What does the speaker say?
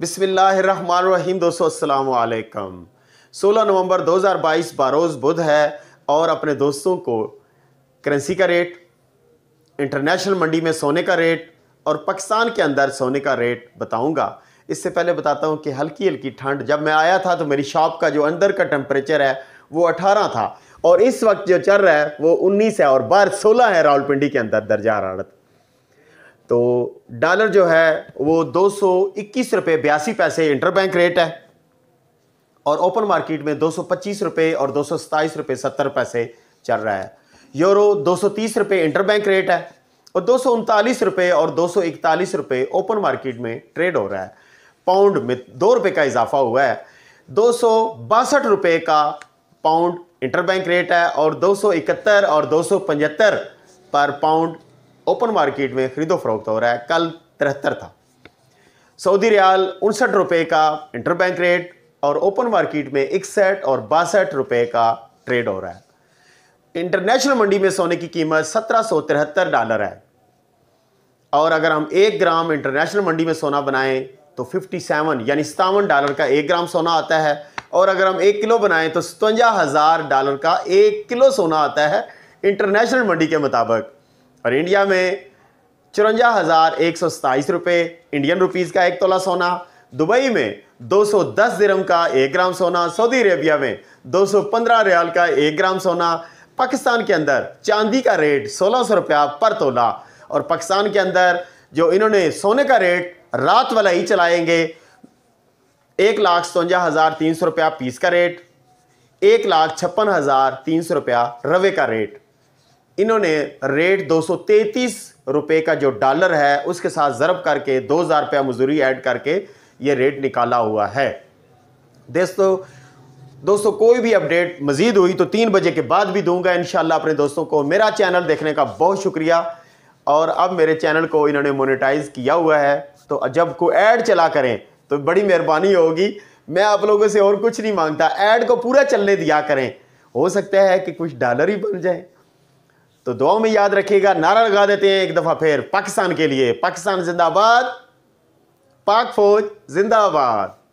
बिसमीम दोस्तों असलकम 16 नवंबर 2022 बारोज़ बुध है और अपने दोस्तों को करेंसी का रेट इंटरनेशनल मंडी में सोने का रेट और पाकिस्तान के अंदर सोने का रेट बताऊंगा इससे पहले बताता हूं कि हल्की हल्की ठंड जब मैं आया था तो मेरी शॉप का जो अंदर का टेम्परेचर है वो 18 था और इस वक्त जो चल रहा है वो 19 है और बाहर 16 है रावलपिंडी के अंदर दर्जा हरारत तो डॉलर जो है वो दो सौ इक्कीस रुपये बयासी पैसे इंटरबैंक रेट है और ओपन मार्केट में दो सौ पच्चीस रुपये और दो सौ सत्ताईस रुपये सत्तर पैसे चल रहा है यूरो दो सौ तीस रुपये रेट है और दो सौ उनतालीस रुपये और दो सौ इकतालीस रुपये ओपन मार्केट में ट्रेड हो रहा है पाउंड में दो रुपये का इजाफा हुआ है दो सौ बासठ रुपये का पाउंड इंटरबैंक रेट है और दो सौ इकहत्तर और दो सौ पचहत्तर पर पाउंड ओपन मार्केट में खरीदो फरोख्त हो रहा है कल तिहत्तर था सऊदी रियाल उनसठ रुपये का इंटरबैंक रेट और ओपन मार्केट में इकसठ और बासठ रुपये का ट्रेड हो रहा है इंटरनेशनल मंडी में सोने की कीमत सत्रह डॉलर है और अगर हम एक ग्राम इंटरनेशनल मंडी में सोना बनाएं तो 57 यानी सतावन डॉलर का एक ग्राम सोना आता है और अगर हम एक किलो बनाएं तो सतवंजा हज़ार डॉलर का एक किलो सोना आता है इंटरनेशनल मंडी के मुताबिक और इंडिया में चुरंजा हज़ार एक सौ सताईस रुपये इंडियन रुपीज़ का एक तोला सोना दुबई में दो सौ दस दिरम का एक ग्राम सोना सऊदी अरेबिया में दो सौ पंद्रह रियाल का एक ग्राम सोना पाकिस्तान के अंदर चांदी का रेट सोलह सौ रुपया पर तोला और पाकिस्तान के अंदर जो इन्होंने सोने का रेट रात वाला ही चलाएंगे एक लाख सतवंजा हज़ार तीन सौ रुपया पीस का रेट एक लाख छप्पन हज़ार तीन सौ रुपया रवे का रेट इन्होंने रेट दो सौ रुपए का जो डॉलर है उसके साथ ज़रब करके दो हज़ार रुपया मजदूरी ऐड करके ये रेट निकाला हुआ है दोस्तों दोस्तों कोई भी अपडेट मजीद हुई तो तीन बजे के बाद भी दूंगा इन अपने दोस्तों को मेरा चैनल देखने का बहुत शुक्रिया और अब मेरे चैनल को इन्होंने मोनेटाइज किया हुआ है तो जब को ऐड चला करें तो बड़ी मेहरबानी होगी मैं आप लोगों से और कुछ नहीं मांगता ऐड को पूरा चलने दिया करें हो सकता है कि कुछ डॉलर ही बन जाए तो दुआओं में याद रखिएगा नारा लगा देते हैं एक दफ़ा फिर पाकिस्तान के लिए पाकिस्तान जिंदाबाद पाक फौज जिंदाबाद